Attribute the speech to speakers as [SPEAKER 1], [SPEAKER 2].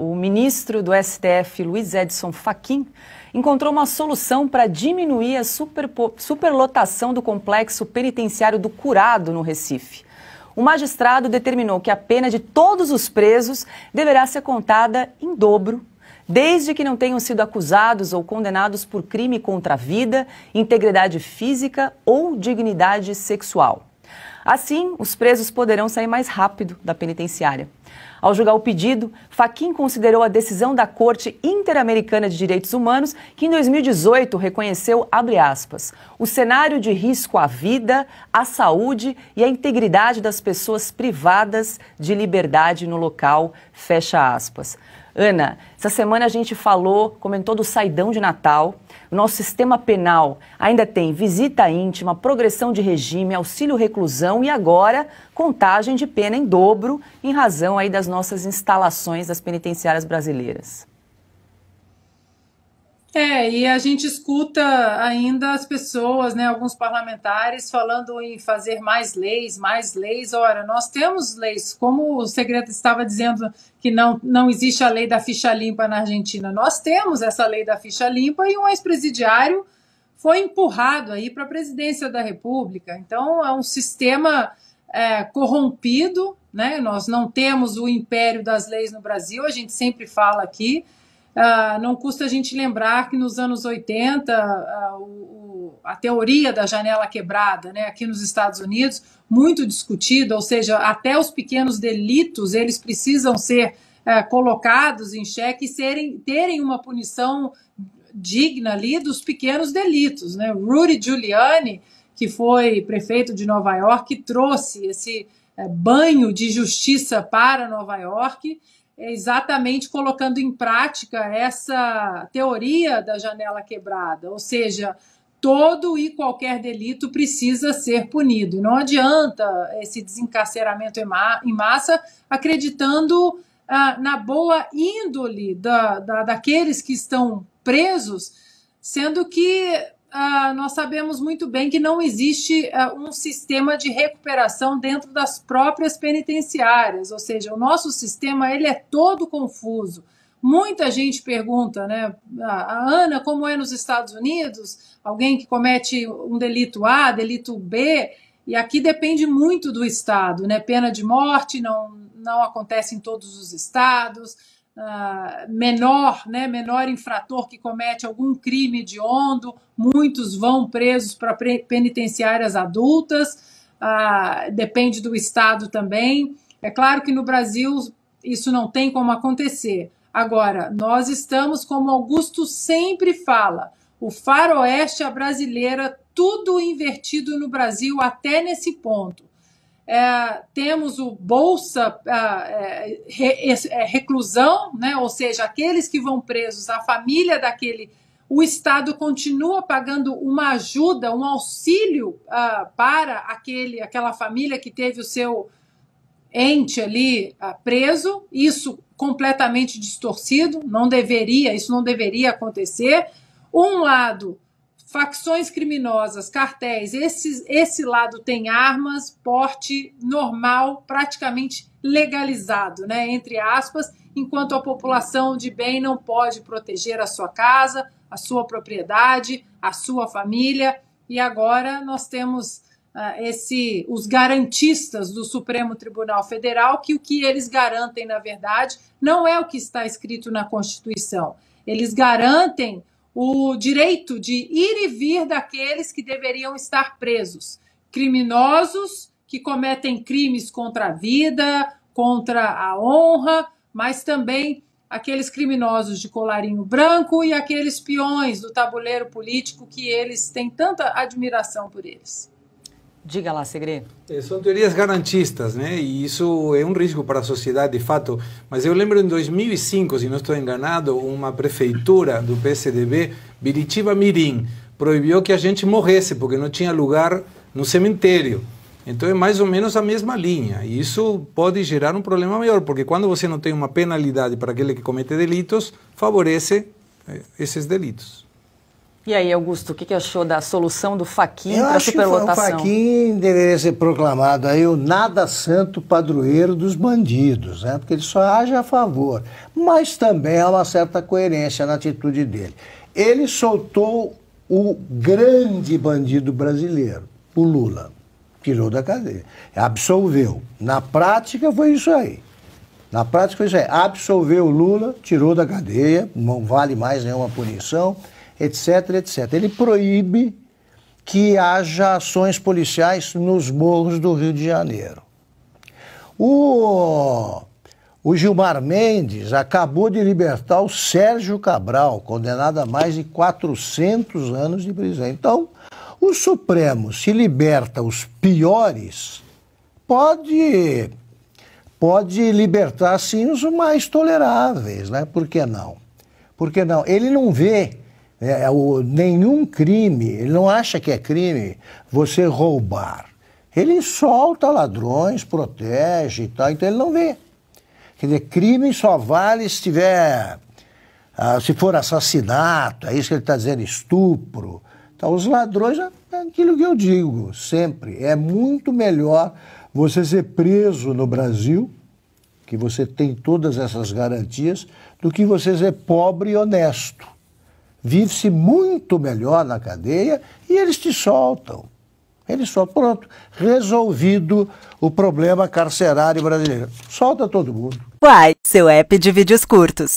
[SPEAKER 1] O ministro do STF, Luiz Edson Fachin, encontrou uma solução para diminuir a superlotação do complexo penitenciário do Curado, no Recife. O magistrado determinou que a pena de todos os presos deverá ser contada em dobro, desde que não tenham sido acusados ou condenados por crime contra a vida, integridade física ou dignidade sexual. Assim, os presos poderão sair mais rápido da penitenciária. Ao julgar o pedido, Faquim considerou a decisão da Corte Interamericana de Direitos Humanos, que em 2018 reconheceu, aspas, o cenário de risco à vida, à saúde e à integridade das pessoas privadas de liberdade no local, fecha aspas. Ana, essa semana a gente falou, comentou do saidão de Natal, o nosso sistema penal ainda tem visita íntima, progressão de regime, auxílio reclusão e agora contagem de pena em dobro em razão aí das nossas instalações das penitenciárias brasileiras.
[SPEAKER 2] É, e a gente escuta ainda as pessoas, né, alguns parlamentares falando em fazer mais leis, mais leis. Ora, nós temos leis, como o segredo estava dizendo que não, não existe a lei da ficha limpa na Argentina. Nós temos essa lei da ficha limpa e um ex-presidiário foi empurrado aí para a presidência da República. Então, é um sistema é, corrompido, né? Nós não temos o império das leis no Brasil, a gente sempre fala aqui ah, não custa a gente lembrar que nos anos 80 uh, ah, o, a teoria da janela quebrada, né, aqui nos Estados Unidos, muito discutida, ou seja, até os pequenos delitos eles precisam ser uh, colocados em xeque e serem, terem uma punição digna ali dos pequenos delitos. Né? Rudy Giuliani, que foi prefeito de Nova York, trouxe esse eh, banho de justiça para Nova York é exatamente colocando em prática essa teoria da janela quebrada, ou seja, todo e qualquer delito precisa ser punido. Não adianta esse desencarceramento em massa acreditando ah, na boa índole da, da, daqueles que estão presos, sendo que ah, nós sabemos muito bem que não existe ah, um sistema de recuperação dentro das próprias penitenciárias, ou seja, o nosso sistema ele é todo confuso. Muita gente pergunta, né, ah, a Ana, como é nos Estados Unidos? Alguém que comete um delito A, delito B, e aqui depende muito do estado, né? Pena de morte não não acontece em todos os estados ah, menor, né, menor infrator que comete algum crime de hediondo, muitos vão presos para penitenciárias adultas, uh, depende do Estado também. É claro que no Brasil isso não tem como acontecer. Agora, nós estamos, como Augusto sempre fala, o faroeste, a brasileira, tudo invertido no Brasil até nesse ponto. É, temos o Bolsa ah, é, é, Reclusão, né? ou seja, aqueles que vão presos, a família daquele. O Estado continua pagando uma ajuda, um auxílio uh, para aquele, aquela família que teve o seu ente ali uh, preso, isso completamente distorcido, não deveria, isso não deveria acontecer. Um lado facções criminosas, cartéis, esse, esse lado tem armas, porte normal, praticamente legalizado, né, entre aspas, enquanto a população de bem não pode proteger a sua casa, a sua propriedade, a sua família. E agora nós temos uh, esse, os garantistas do Supremo Tribunal Federal, que o que eles garantem, na verdade, não é o que está escrito na Constituição. Eles garantem o direito de ir e vir daqueles que deveriam estar presos, criminosos que cometem crimes contra a vida, contra a honra, mas também aqueles criminosos de colarinho branco e aqueles peões do tabuleiro político que eles têm tanta admiração por eles.
[SPEAKER 1] Diga lá, segredo. Eh, São teorias
[SPEAKER 3] garantistas, né? E isso é um risco para a sociedade, de fato. Mas eu lembro em 2005, se não estou enganado, uma prefeitura do PSDB, Biritiba Mirim, proibiu que a gente morresse, porque não tinha lugar no cemitério. Então é mais ou menos a mesma linha. E isso pode gerar um problema maior, porque quando você não tem uma penalidade para aquele que comete delitos, favorece eh, esses delitos.
[SPEAKER 1] E aí, Augusto, o que, que achou da solução do Faquinho para a superlotação? Que o
[SPEAKER 3] Faquinho deveria ser proclamado aí o nada santo padroeiro dos bandidos, né? porque ele só age a favor. Mas também há uma certa coerência na atitude dele. Ele soltou o grande bandido brasileiro, o Lula. Tirou da cadeia, absolveu. Na prática foi isso aí. Na prática foi isso aí. Absolveu o Lula, tirou da cadeia, não vale mais nenhuma punição etc, etc. Ele proíbe que haja ações policiais nos morros do Rio de Janeiro. O, o Gilmar Mendes acabou de libertar o Sérgio Cabral, condenado a mais de 400 anos de prisão. Então, o Supremo se liberta os piores, pode pode libertar sim os mais toleráveis, né? Por que não? Por que não? Ele não vê é, é, o, nenhum crime, ele não acha que é crime você roubar. Ele solta ladrões, protege e tal, então ele não vê. Quer dizer, crime só vale se tiver. Ah, se for assassinato, é isso que ele está dizendo, estupro. Então, os ladrões, é aquilo que eu digo sempre, é muito melhor você ser preso no Brasil, que você tem todas essas garantias, do que você ser pobre e honesto vive-se muito melhor na cadeia e eles te soltam. Eles soltam. Pronto, resolvido o problema carcerário brasileiro. Solta todo mundo.
[SPEAKER 1] Uai, seu app de vídeos curtos.